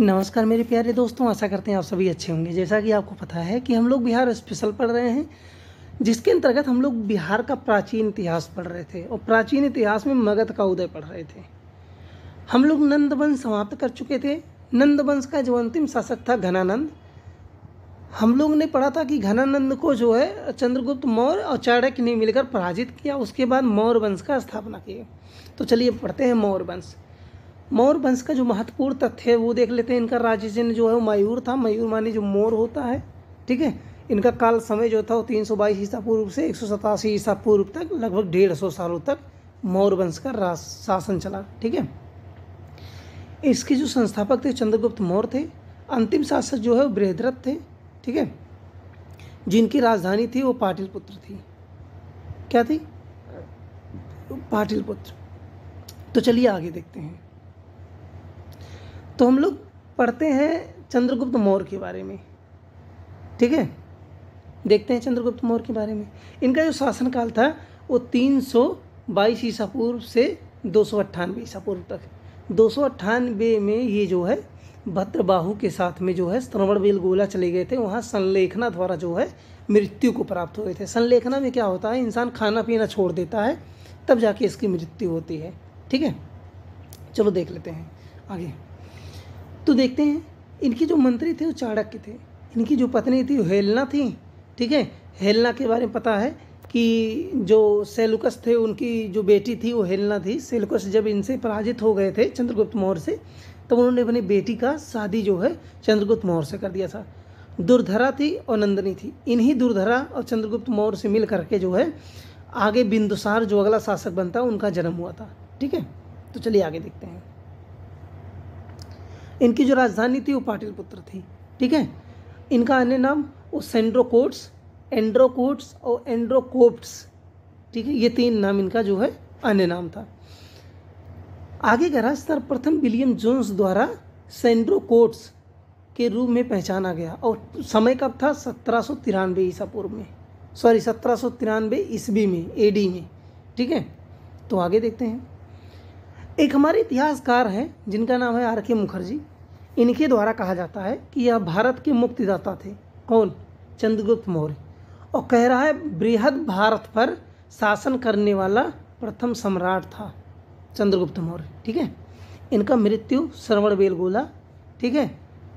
नमस्कार मेरे प्यारे दोस्तों आशा करते हैं आप सभी अच्छे होंगे जैसा कि आपको पता है कि हम लोग बिहार स्पेशल पढ़ रहे हैं जिसके अंतर्गत हम लोग बिहार का प्राचीन इतिहास पढ़ रहे थे और प्राचीन इतिहास में मगध का उदय पढ़ रहे थे हम लोग नंदवंश समाप्त कर चुके थे नंदवंश का जो अंतिम शासक था घनानंद हम लोग ने पढ़ा था कि घनानंद को जो है चंद्रगुप्त मौर्य और चाणक्य ने मिलकर पराजित किया उसके बाद मौर्य वंश का स्थापना किया तो चलिए पढ़ते हैं मौर्य वंश मौर वंश का जो महत्वपूर्ण तथ्य है वो देख लेते हैं इनका राज्य चिन्ह जो है वो मयूर था मयूर माने जो मोर होता है ठीक है इनका काल समय जो था वो तीन सौ बाईस ईसा पूर्व से एक सौ सतासी ईसा पूर्व तक लगभग डेढ़ सौ सालों तक मौर्य वंश का राज शासन चला ठीक है इसके जो संस्थापक थे चंद्रगुप्त मौर्य थे अंतिम शासक जो है वो बृहद्रथ थे ठीक है जिनकी राजधानी थी वो पाटिलपुत्र थी क्या थी पाटिलपुत्र तो चलिए आगे देखते हैं तो हम लोग पढ़ते हैं चंद्रगुप्त मौर्य के बारे में ठीक है देखते हैं चंद्रगुप्त मौर्य के बारे में इनका जो शासनकाल था वो तीन सौ बाईस ईसा पूर्व से दो सौ ईसा पूर्व तक दो सौ में ये जो है भद्रबाहू के साथ में जो है श्रवण बेलगोला चले गए थे वहाँ संलेखना द्वारा जो है मृत्यु को प्राप्त हुए थे संलेखना में क्या होता है इंसान खाना पीना छोड़ देता है तब जाके इसकी मृत्यु होती है ठीक है चलो देख लेते हैं आगे तो देखते हैं इनके जो मंत्री थे वो चाणक्य थे इनकी जो पत्नी थी हेलना थी ठीक है हेलना के बारे में पता है कि जो सेलुकस थे उनकी जो बेटी थी वो हेलना थी सेलुकस जब इनसे पराजित हो गए थे चंद्रगुप्त मौर्य से तब तो उन्होंने अपनी बेटी का शादी जो है चंद्रगुप्त मौर्य से कर दिया था दुर्धरा थी और नंदनी थी इन्हीं दुर्धरा और चंद्रगुप्त मौर्य से मिल करके जो है आगे बिंदुसार जो अगला शासक बनता उनका जन्म हुआ था ठीक है तो चलिए आगे देखते हैं इनकी जो राजधानी थी वो पाटिलपुत्र थी ठीक है इनका अन्य नाम वो सेंड्रोकोट्स एंड्रोकोट्स और एंड्रोकोप्ट्स ठीक है ये तीन नाम इनका जो है अन्य नाम था आगे रहा सर्वप्रथम विलियम जोन्स द्वारा सेंड्रोकोट्स के रूप में पहचाना गया और समय कब था सत्रह सौ तिरानवे ईसा पूर्व में सॉरी सत्रह सौ तिरानवे ईस्वी में एडी में ठीक है तो आगे देखते हैं एक हमारे इतिहासकार हैं जिनका नाम है आर के मुखर्जी इनके द्वारा कहा जाता है कि यह भारत के मुक्तिदाता थे कौन चंद्रगुप्त मौर्य और कह रहा है बृहद भारत पर शासन करने वाला प्रथम सम्राट था चंद्रगुप्त मौर्य ठीक है इनका मृत्यु श्रवण बेलगोला ठीक है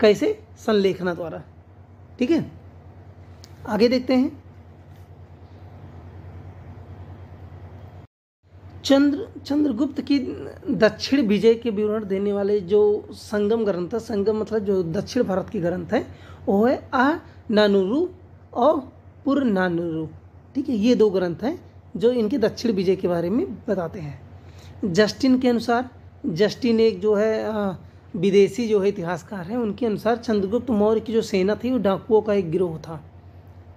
कैसे संलेखना द्वारा ठीक है आगे देखते हैं चंद्र चंद्रगुप्त की दक्षिण विजय के विवरण देने वाले जो संगम ग्रंथ है संगम मतलब जो दक्षिण भारत की ग्रंथ है वो है आ नानुरु और पुर नानुरु ठीक है ये दो ग्रंथ हैं जो इनके दक्षिण विजय के बारे में बताते हैं जस्टिन के अनुसार जस्टिन एक जो है विदेशी जो है इतिहासकार है उनके अनुसार चंद्रगुप्त मौर्य की जो सेना थी वो डाकुओं का एक गिरोह था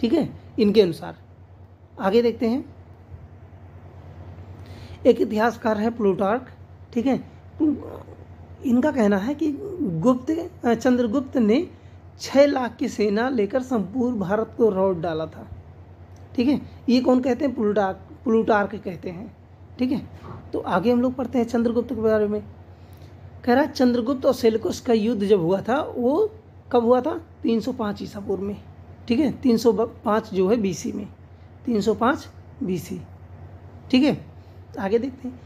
ठीक है इनके अनुसार आगे देखते हैं एक इतिहासकार है प्लूटार्क ठीक है इनका कहना है कि गुप्त चंद्रगुप्त ने छः लाख की सेना लेकर संपूर्ण भारत को रोड डाला था ठीक है ये कौन कहते हैं प्लूटार्क प्लूटार्क कहते हैं ठीक है तो आगे हम लोग पढ़ते हैं चंद्रगुप्त के बारे में कह रहा है चंद्रगुप्त और सेलकुश का युद्ध जब हुआ था वो कब हुआ था 305 ईसा पूर्व में ठीक है 305 जो है बीसी में 305 बीसी ठीक है आगे देखते हैं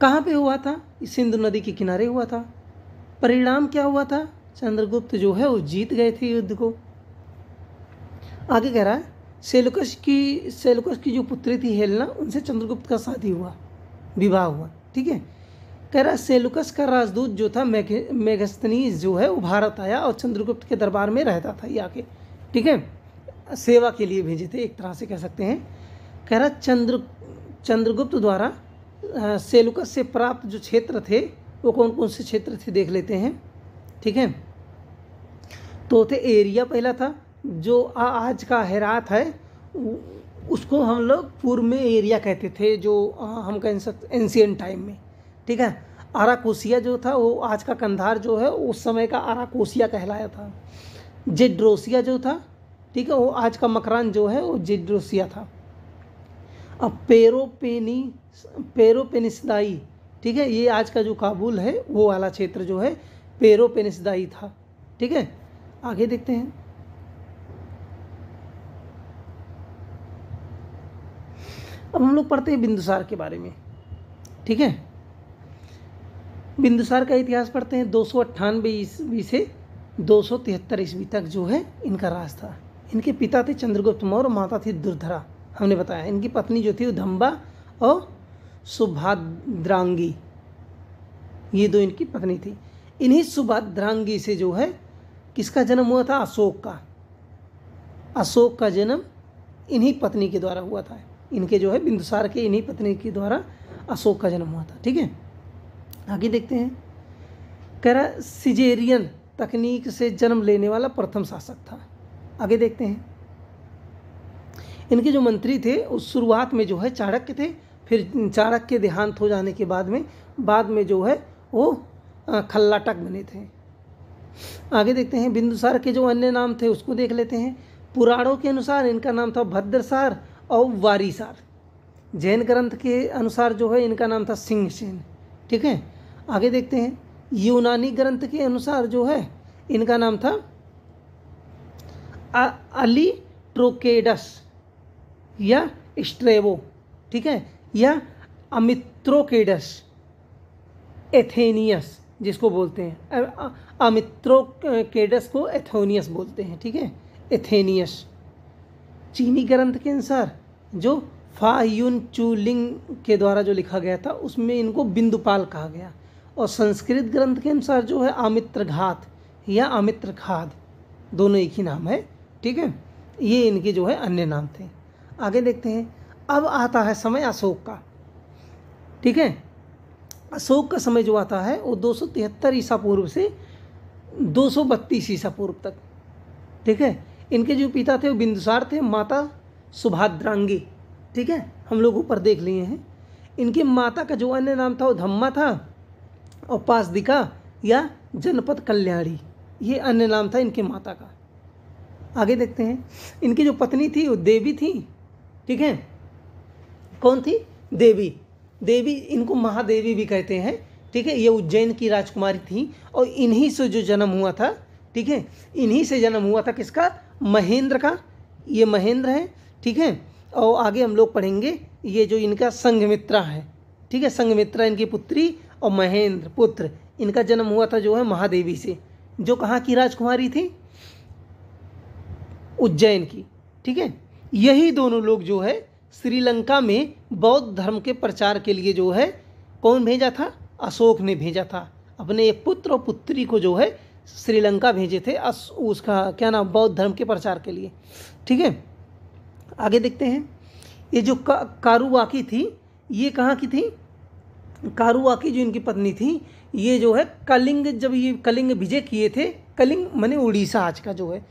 कहाँ पे हुआ था सिंधु नदी के किनारे हुआ था परिणाम क्या हुआ था चंद्रगुप्त जो है वो जीत गए थे युद्ध को आगे कह रहा है सेलुकस की सेलुकस की जो पुत्री थी हेलना उनसे चंद्रगुप्त का शादी हुआ विवाह हुआ ठीक है कह रहा सेलुकस का राजदूत जो था मेघस्तनी जो है वो भारत आया और चंद्रगुप्त के दरबार में रहता था ये आके ठीक है सेवा के लिए भेजे थे एक तरह से कह सकते हैं कह रहा चंद्र चंद्रगुप्त द्वारा सेलुकस से प्राप्त जो क्षेत्र थे वो कौन कौन से क्षेत्र थे देख लेते हैं ठीक है तो थे एरिया पहला था जो आ, आज का हेरात है उसको हम लोग पूर्व में एरिया कहते थे जो आ, हम कह सकते एंशियन टाइम में ठीक है आराकोसिया जो था वो आज का कंधार जो है उस समय का आराकोसिया कहलाया था जेड्रोसिया जो था ठीक है वो आज का मकरान जो है वो जेड्रोसिया था अब पेरोपेनी पेरोपेनिसदाई ठीक है ये आज का जो काबुल है वो वाला क्षेत्र जो है पेरोपेनिसदाई था ठीक है आगे देखते हैं अब हम लोग पढ़ते हैं बिंदुसार के बारे में ठीक है बिंदुसार का इतिहास पढ़ते हैं दो सौ ईस्वी से दो सौ तिहत्तर ईस्वी तक जो है इनका राज था इनके पिता थे चंद्रगुप्त मौर्य माता थी दुर्धरा हमने बताया इनकी पत्नी जो थी उधम्बा और सुभाद्रांगी ये दो इनकी पत्नी थी इन्हीं सुभाद्रांगी से जो है किसका जन्म हुआ था अशोक का अशोक का जन्म इन्हीं पत्नी के द्वारा हुआ था इनके जो है बिंदुसार के इन्हीं पत्नी के द्वारा अशोक का जन्म हुआ था ठीक है आगे देखते हैं कह रहा सिजेरियन तकनीक से जन्म लेने वाला प्रथम शासक था आगे देखते हैं इनके जो मंत्री थे उस शुरुआत में जो है चाणक्य थे फिर चाणक्य देहांत हो जाने के बाद में बाद में जो है वो खल्लाटक बने थे आगे देखते हैं बिंदुसार के जो अन्य नाम थे उसको देख लेते हैं पुराणों के अनुसार इनका नाम था भद्रसार और वारीसार जैन ग्रंथ के अनुसार जो है इनका नाम था सिंहसेन ठीक है आगे देखते हैं यूनानी ग्रंथ के अनुसार जो है इनका नाम था अली ट्रोकेडस या स्ट्रेवो ठीक है या अमित्रोकेडस एथेनियस जिसको बोलते हैं अमित्रोकेडस को एथोनियस बोलते हैं ठीक है एथेनियस चीनी ग्रंथ के अनुसार जो फा चूलिंग के द्वारा जो लिखा गया था उसमें इनको बिंदुपाल कहा गया और संस्कृत ग्रंथ के अनुसार जो है आमित्र घात या आमित्र खाद दोनों एक ही नाम है ठीक है ये इनके जो है अन्य नाम थे आगे देखते हैं अब आता है समय अशोक का ठीक है अशोक का समय जो आता है वो दो सौ तिहत्तर ईसा पूर्व से दो सौ बत्तीस ईसा पूर्व तक ठीक है इनके जो पिता थे वो बिंदुसार थे माता सुभाद्रांगी ठीक है हम लोग ऊपर देख लिए हैं इनके माता का जो अन्य नाम था वो धम्मा था और पासदिका या जनपद कल्याणी ये अन्य नाम था इनके माता का आगे देखते हैं इनकी जो पत्नी थी वो देवी थी ठीक है कौन थी देवी देवी इनको महादेवी भी कहते हैं ठीक है ये उज्जैन की राजकुमारी थी और इन्हीं से जो जन्म हुआ था ठीक है इन्हीं से जन्म हुआ था किसका महेंद्र का ये महेंद्र है ठीक है और आगे हम लोग पढ़ेंगे ये जो इनका संघमित्रा है ठीक है संघमित्रा इनकी पुत्री और महेंद्र पुत्र इनका जन्म हुआ था जो है महादेवी से जो कहाँ की राजकुमारी थी उज्जैन की ठीक है यही दोनों लोग जो है श्रीलंका में बौद्ध धर्म के प्रचार के लिए जो है कौन भेजा था अशोक ने भेजा था अपने एक पुत्र और पुत्री को जो है श्रीलंका भेजे थे अस उसका क्या नाम बौद्ध धर्म के प्रचार के लिए ठीक है आगे देखते हैं ये जो का, कारुवाकी थी ये कहाँ की थी कारुवाकी जो इनकी पत्नी थी ये जो है कलिंग जब ये कलिंग विजय किए थे कलिंग मैंने उड़ीसा आज का जो है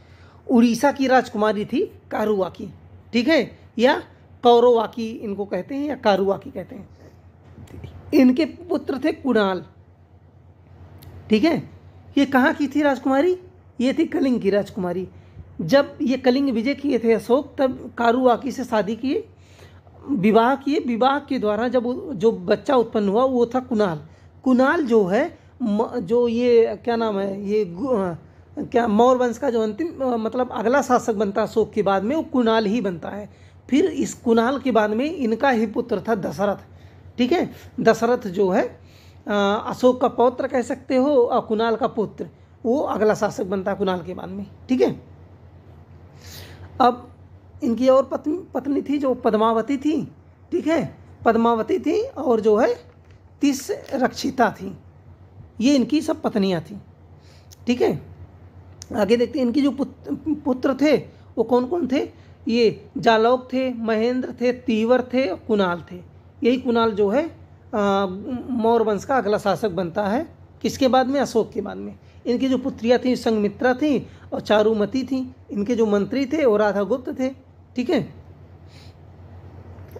उड़ीसा की राजकुमारी थी कारुवाकी ठीक है या कौरवाकी इनको कहते हैं या कारुवाकी कहते हैं इनके पुत्र थे कुणाल ठीक है ये कहाँ की थी राजकुमारी ये थी कलिंग की राजकुमारी जब ये कलिंग विजय किए थे अशोक तब कारुवाकी से शादी किए विवाह किए विवाह के द्वारा जब जो बच्चा उत्पन्न हुआ वो था कुणाल कुणाल जो है जो ये क्या नाम है ये क्या मौर्य वंश का जो अंतिम मतलब अगला शासक बनता है अशोक के बाद में वो कुणाल ही बनता है फिर इस कुणाल के बाद में इनका ही पुत्र था दशरथ ठीक है दशरथ जो है अशोक का पौत्र कह सकते हो और कुणाल का पुत्र वो अगला शासक बनता है कुणाल के बाद में ठीक है अब इनकी और पत्नी पत्नी थी जो पद्मावती थी ठीक है पद्मावती थी और जो है तीस रक्षिता थी ये इनकी सब पत्नियाँ थीं ठीक है आगे देखते हैं इनके जो पुत्र थे वो कौन कौन थे ये जालौक थे महेंद्र थे तीवर थे कुणाल थे यही कुणाल जो है मौर्य वंश का अगला शासक बनता है किसके बाद में अशोक के बाद में इनकी जो पुत्रियाँ थीं संगमित्रा थीं और चारुमती थीं इनके जो मंत्री थे वो राधा गुप्त थे ठीक है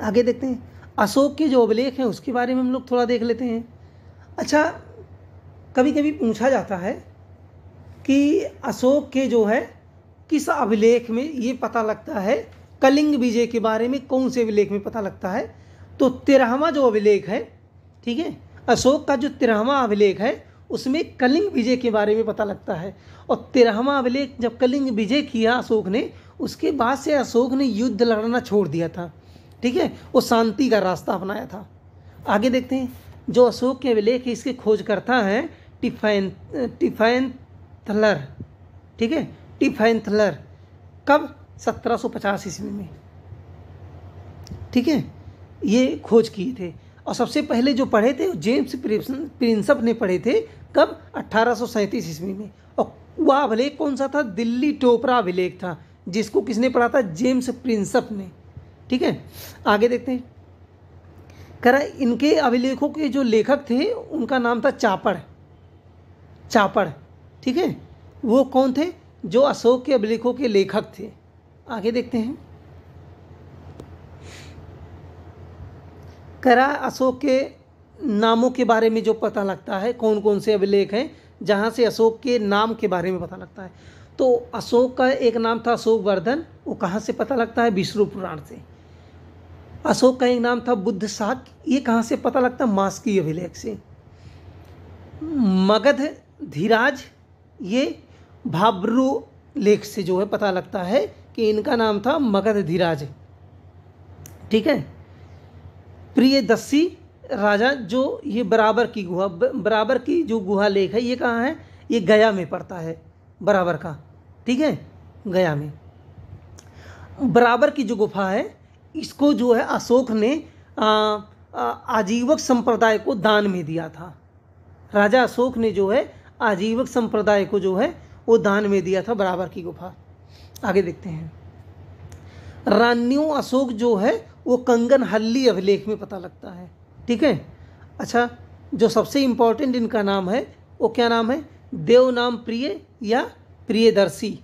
आगे देखते हैं अशोक के जो अभिलेख हैं उसके बारे में हम लोग थोड़ा देख लेते हैं अच्छा कभी कभी पूछा जाता है कि अशोक के जो है किस अभिलेख में ये पता लगता है कलिंग विजय के बारे में कौन से अभिलेख में पता लगता है तो तेरहवा जो अभिलेख है ठीक है अशोक का जो तेरहवा अभिलेख है उसमें कलिंग विजय के बारे में पता लगता है और तेरहवा अभिलेख जब कलिंग विजय किया अशोक ने उसके बाद से अशोक ने युद्ध लड़ना छोड़ दिया था ठीक है वो शांति का रास्ता अपनाया था आगे देखते हैं जो अशोक के अभिलेख इसके खोजकर्ता हैं टिफैन टिफैन थलर ठीक है टिफाइन थलर कब 1750 ईस्वी में ठीक है ये खोज किए थे और सबसे पहले जो पढ़े थे जेम्स प्रिंसप ने पढ़े थे कब सौ ईस्वी में और वह अभिलेख कौन सा था दिल्ली टोपरा अभिलेख था जिसको किसने पढ़ा था जेम्स प्रिंसप ने ठीक है आगे देखते हैं करा इनके अभिलेखों के जो लेखक थे उनका नाम था चापड़ चापड़ ठीक है वो कौन थे जो अशोक के अभिलेखों के लेखक थे आगे देखते हैं करा अशोक के नामों के बारे में जो पता लगता है कौन कौन से अभिलेख हैं जहाँ से अशोक के नाम के बारे में पता लगता है तो अशोक का एक नाम था अशोक वर्धन वो कहाँ से पता लगता है विष्णु पुराण से अशोक का एक नाम था बुद्ध शाक ये कहाँ से पता लगता है मास्की अभिलेख से मगध धीराज ये भाब्रु लेख से जो है पता लगता है कि इनका नाम था मगध धीराज ठीक है प्रिय दस्सी राजा जो ये बराबर की गुहा बराबर की जो गुहा लेख है ये कहाँ है ये गया में पड़ता है बराबर का ठीक है गया में बराबर की जो गुफा है इसको जो है अशोक ने आ, आ, आजीवक संप्रदाय को दान में दिया था राजा अशोक ने जो है आजीवक संप्रदाय को जो है वो दान में दिया था बराबर की गुफा आगे देखते हैं रान्यू अशोक जो है वो कंगन हल्ली अभिलेख में पता लगता है ठीक है अच्छा जो सबसे इम्पोर्टेंट इनका नाम है वो क्या नाम है देव नाम प्रिय या प्रियदर्शी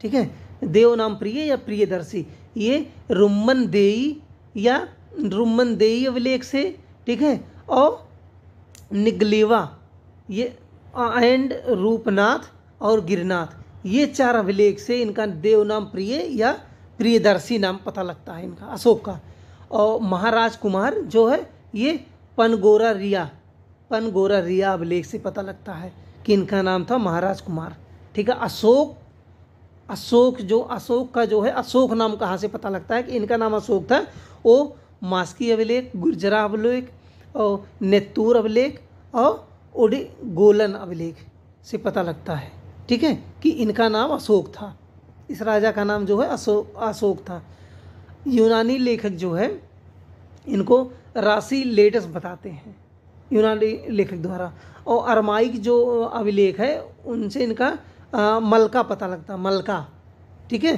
ठीक है देव नाम प्रिय या प्रियदर्शी ये रुमन देई या रुमन देई अभिलेख से ठीक है और निगलेवा ये एंड रूपनाथ और गिरनाथ ये चार अभिलेख से इनका देवनाम प्रिय या प्रियदर्शी नाम पता लगता है इनका अशोक का और महाराज कुमार जो है ये पनगोरा रिया पनगोरा रिया अभिलेख से पता लगता है कि इनका नाम था महाराज कुमार ठीक है अशोक अशोक जो अशोक का जो है अशोक नाम कहाँ से पता लगता है कि इनका नाम अशोक था वो मास्की अभिलेख गुर्जरा अभिलेख और नेत्तूर अभिलेख और ओडि गोलन अभिलेख से पता लगता है ठीक है कि इनका नाम अशोक था इस राजा का नाम जो है अशोक अशोक था यूनानी लेखक जो है इनको राशि लेटस बताते हैं यूनानी लेखक द्वारा और अरमाइक जो अभिलेख है उनसे इनका आ, मलका पता लगता मलका ठीक है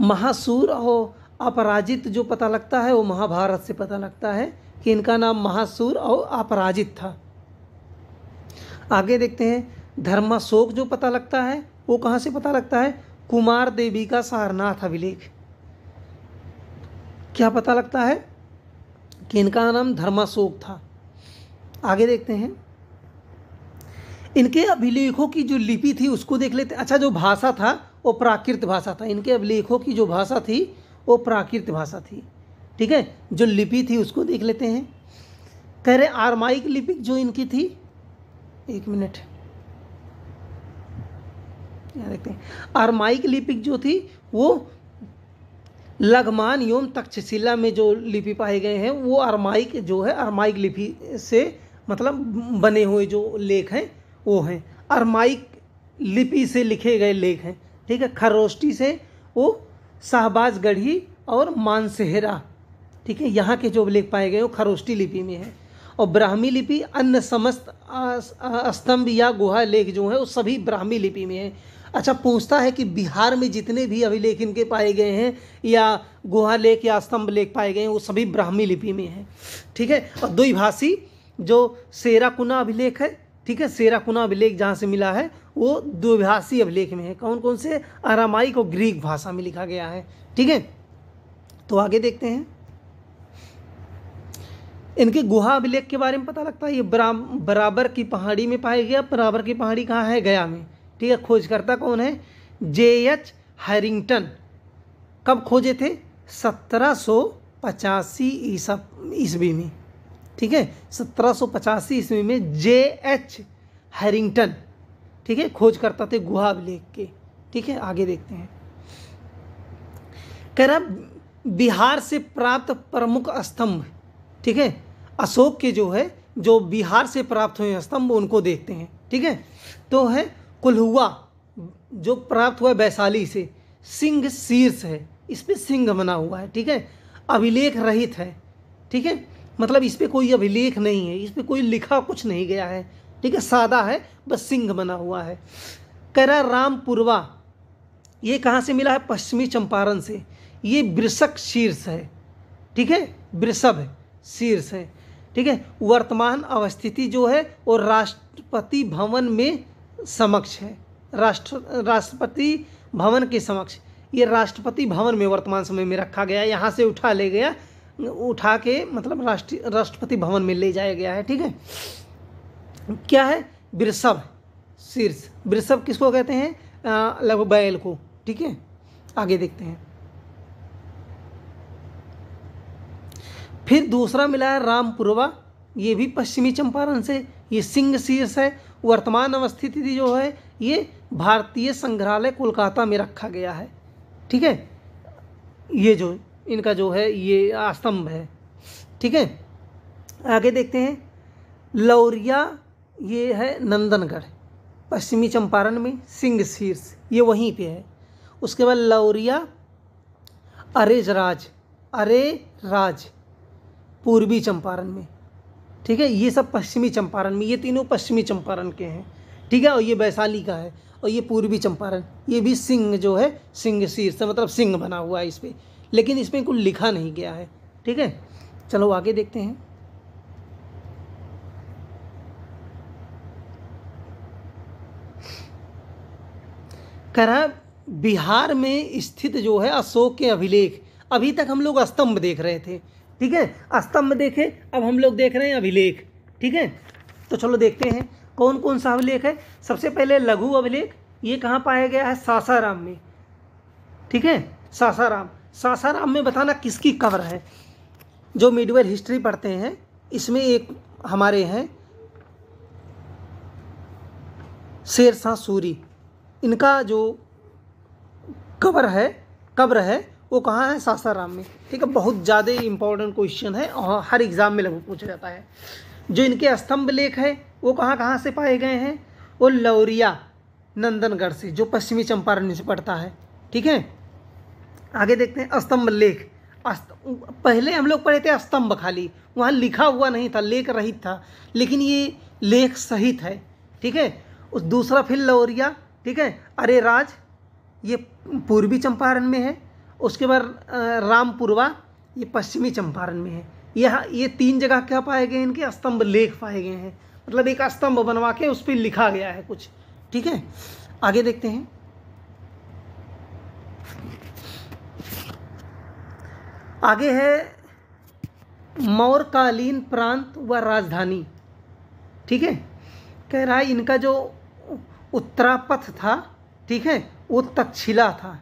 महासूर और अपराजित जो पता लगता है वो महाभारत से पता लगता है कि इनका नाम महासूर और अपराजित था आगे देखते हैं धर्माशोक जो पता लगता है वो कहाँ से पता लगता है कुमार देवी का सारनाथ अभिलेख क्या पता लगता है कि इनका नाम धर्माशोक था आगे देखते हैं इनके अभिलेखों की जो लिपि थी उसको देख लेते अच्छा जो भाषा था वो प्राकृत भाषा था इनके अभिलेखों की जो भाषा थी वो प्राकृत भाषा थी ठीक है जो लिपि थी उसको देख लेते हैं कह रहे आरमाइक लिपि जो इनकी थी एक मिनट यहाँ देखते हैं आरमाइक लिपिक जो थी वो लगमान योम तक्षशिला में जो लिपि पाए गए हैं वो आरमाइक जो है आरमाइक लिपि से मतलब बने हुए जो लेख हैं वो हैं आरमाइक लिपि से लिखे गए लेख हैं ठीक है खरोष्टी से वो शाहबाज गढ़ी और मानसेहरा ठीक है यहाँ के जो लेख पाए गए वो खरोष्टी लिपि में है और ब्राह्मी लिपि अन्य समस्त स्तंभ या गुहा लेख जो है वो सभी ब्राह्मी लिपि में है अच्छा पूछता है कि बिहार में जितने भी अभिलेख इनके पाए गए हैं या गुहा लेख या स्तंभ लेख पाए गए हैं वो सभी ब्राह्मी लिपि में हैं ठीक है और द्विभाषी जो सेराकुना अभिलेख है ठीक है सेराकुना अभिलेख जहाँ से मिला है वो द्विभाषी अभिलेख में है कौन कौन से अरामाइक और ग्रीक भाषा में लिखा गया है ठीक है तो आगे देखते हैं इनके गुहा अभिलेख के बारे में पता लगता है ये बरा, बराबर की पहाड़ी में पाया गया बराबर की पहाड़ी कहाँ है गया में ठीक है खोजकर्ता कौन है जे एच हैरिंगटन कब खोजे थे सत्रह सौ पचासी ईसा ईस्वी में ठीक है सत्रह सौ पचासी ईस्वी में जे एच हैरिंगटन ठीक है खोजकर्ता थे गुहा अभिलेख के ठीक है आगे देखते हैं कह रहा बिहार से प्राप्त प्रमुख स्तंभ ठीक है अशोक के जो है जो बिहार से प्राप्त हुए स्तंभ उनको देखते हैं ठीक है तो है कुल्हुआ जो प्राप्त हुआ वैशाली से सिंह शीर्ष है इस पर सिंह बना हुआ है ठीक है अभिलेख रहित है ठीक है मतलब इस पर कोई अभिलेख नहीं है इस पर कोई लिखा कुछ नहीं गया है ठीक है सादा है बस सिंह बना हुआ है करा रामपुरवा ये कहाँ से मिला है पश्चिमी चंपारण से ये वृषक शीर्ष है ठीक है वृषभ है शीर्ष है ठीक है वर्तमान अवस्थिति जो है वो राष्ट्रपति भवन में समक्ष है राष्ट्र राष्ट्रपति भवन के समक्ष ये राष्ट्रपति भवन में वर्तमान समय में रखा गया यहाँ से उठा ले गया उठा के मतलब राष्ट्रीय राष्ट्रपति भवन में ले जाया गया है ठीक है क्या है वृषभ शीर्ष वृषभ किसको कहते हैं लगभग बैल को ठीक है आगे देखते हैं फिर दूसरा मिला है रामपुरवा ये भी पश्चिमी चंपारण से ये सिंह शीर्ष है वर्तमान अवस्थिति जो है ये भारतीय संग्रहालय कोलकाता में रखा गया है ठीक है ये जो इनका जो है ये स्तंभ है ठीक है आगे देखते हैं लौरिया ये है नंदनगढ़ पश्चिमी चंपारण में सिंह शीर्ष ये वहीं पे है उसके बाद लौरिया अरेजराज अरे राज पूर्वी चंपारण में ठीक है ये सब पश्चिमी चंपारण में ये तीनों पश्चिमी चंपारण के हैं ठीक है और ये वैशाली का है और ये पूर्वी चंपारण ये भी सिंह जो है सिंह शीर्ष मतलब सिंह बना हुआ है इस पर लेकिन इसमें कुछ लिखा नहीं गया है ठीक है चलो आगे देखते हैं कह रहा बिहार में स्थित जो है अशोक के अभिलेख अभी तक हम लोग स्तंभ देख रहे थे ठीक है स्तंभ देखे अब हम लोग देख रहे हैं अभिलेख ठीक है तो चलो देखते हैं कौन कौन सा अभिलेख है सबसे पहले लघु अभिलेख ये कहाँ पाया गया है सासाराम में ठीक है सासाराम सासाराम में बताना किसकी कब्र है जो मिडवेल हिस्ट्री पढ़ते हैं इसमें एक हमारे हैं शेर सूरी इनका जो कब्र है कब्र है वो कहाँ है सासाराम में ठीक है बहुत ज़्यादा इंपॉर्टेंट क्वेश्चन है और हर एग्ज़ाम में लगभग पूछा जाता है जो इनके स्तंभ लेख है वो कहाँ कहाँ से पाए गए हैं वो लौरिया नंदनगढ़ से जो पश्चिमी चंपारण से पड़ता है ठीक है आगे देखते हैं स्तंभ लेख पहले हम लोग पढ़े थे स्तंभ खाली वहाँ लिखा हुआ नहीं था लेख रहित था लेकिन ये लेख सहित है ठीक है उस दूसरा फिर लौरिया ठीक है अरे राज ये पूर्वी चंपारण में है उसके बाद रामपुरवा ये पश्चिमी चंपारण में है यहाँ ये तीन जगह क्या पाए गए इनके स्तंभ लेख पाए गए हैं मतलब एक स्तंभ बनवा के उस पर लिखा गया है कुछ ठीक है आगे देखते हैं आगे है मौरकालीन प्रांत व राजधानी ठीक है कह रहा है इनका जो उत्तरापथ था ठीक है वो तक्षशिला था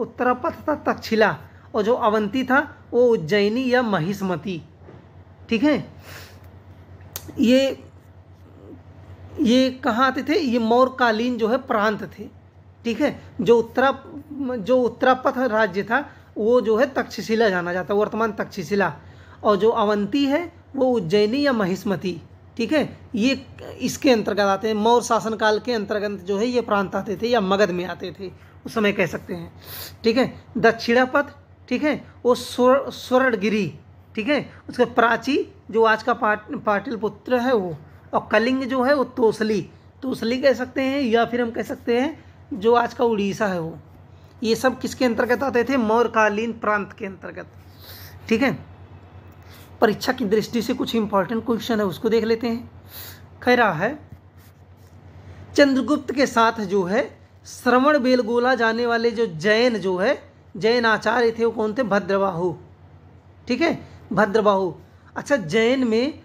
उत्तरापथ था तक्षशिला और जो अवंती था वो उज्जैनी या महिष्मती ठीक है ये ये कहाँ आते थे ये मौर्यकालीन जो है प्रांत थे ठीक है जो उत्तरा जो उत्तरापथ राज्य था वो जो है तक्षशिला जाना जाता है वर्तमान तक्षशिला और जो अवंती है वो उज्जैनी या महिष्मती ठीक है ये इसके अंतर्गत आते हैं मौर्य शासनकाल के अंतर्गत जो है ये प्रांत आते थे या मगध में आते थे उस समय कह सकते हैं ठीक है दक्षिणापथ ठीक है वो स्वर स्वर्णगिरी ठीक है उसके प्राची जो आज का पाट पाटिल पुत्र है वो और कलिंग जो है वो तोसली तोसली कह सकते हैं या फिर हम कह सकते हैं जो आज का उड़ीसा है वो ये सब किसके अंतर्गत आते थे मौर्यकालीन प्रांत के अंतर्गत ठीक है परीक्षा की दृष्टि से कुछ इंपॉर्टेंट क्वेश्चन है उसको देख लेते हैं कह रहा है चंद्रगुप्त के साथ जो है श्रवण बेलगोला जाने वाले जो जैन जो है जैन आचार्य थे वो कौन थे भद्रबाहु ठीक है भद्रबाहु अच्छा जैन में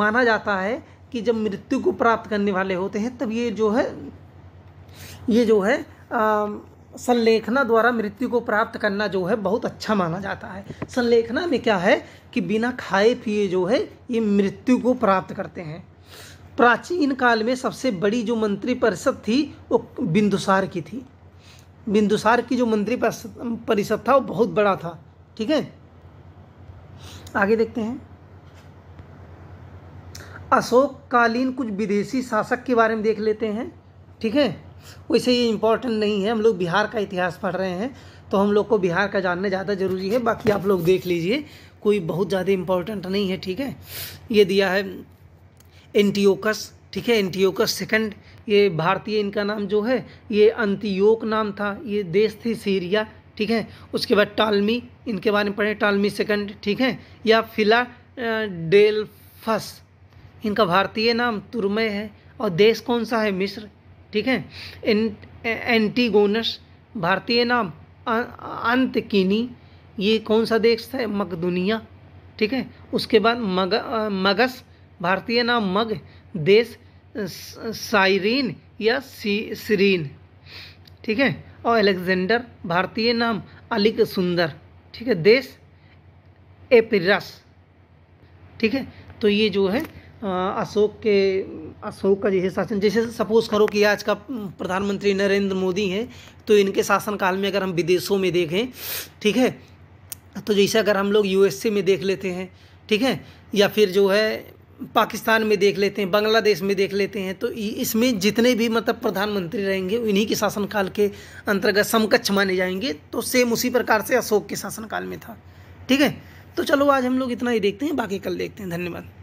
माना जाता है कि जब मृत्यु को प्राप्त करने वाले होते हैं तब ये जो है ये जो है आ, संलेखना द्वारा मृत्यु को प्राप्त करना जो है बहुत अच्छा माना जाता है संलेखना में क्या है कि बिना खाए पिए जो है ये मृत्यु को प्राप्त करते हैं प्राचीन काल में सबसे बड़ी जो मंत्री परिषद थी वो बिंदुसार की थी बिंदुसार की जो मंत्री परिषद था वो बहुत बड़ा था ठीक है आगे देखते हैं अशोक कालीन कुछ विदेशी शासक के बारे में देख लेते हैं ठीक है वैसे ये इम्पोर्टेंट नहीं है हम लोग बिहार का इतिहास पढ़ रहे हैं तो हम लोग को बिहार का जानना ज़्यादा ज़रूरी है बाकी आप लोग देख लीजिए कोई बहुत ज़्यादा इम्पोर्टेंट नहीं है ठीक है ये दिया है एंटीओकस ठीक है एंटीओकस सेकंड ये भारतीय इनका नाम जो है ये अंतियोक नाम था ये देश थी सीरिया ठीक है उसके बाद टालमी इनके बारे में पढ़े टालमी सेकंड ठीक है या फिला डेल्फस इनका भारतीय नाम तुरमय है और देश कौन सा है मिस्र ठीक है एंटीगोनस भारतीय नाम अं, अंतकिनी ये कौन सा देश है मकदुनिया ठीक है उसके बाद मग मगस भारतीय नाम मग देश साइरीन या सी सीरीन ठीक है और अलेक्जेंडर भारतीय नाम अलिक सुंदर ठीक है देश एपिरस ठीक है तो ये जो है अशोक के अशोक का जो है शासन जैसे सपोज करो कि आज का प्रधानमंत्री नरेंद्र मोदी हैं तो इनके शासनकाल में अगर हम विदेशों में देखें ठीक है तो जैसे अगर हम लोग यूएसए में देख लेते हैं ठीक है या फिर जो है पाकिस्तान में देख लेते हैं बांग्लादेश में देख लेते हैं तो इसमें जितने भी मतलब प्रधानमंत्री रहेंगे उन्हीं के शासनकाल के अंतर्गत समकक्ष माने जाएंगे तो सेम उसी प्रकार से अशोक के शासनकाल में था ठीक है तो चलो आज हम लोग इतना ही देखते हैं बाकी कल देखते हैं धन्यवाद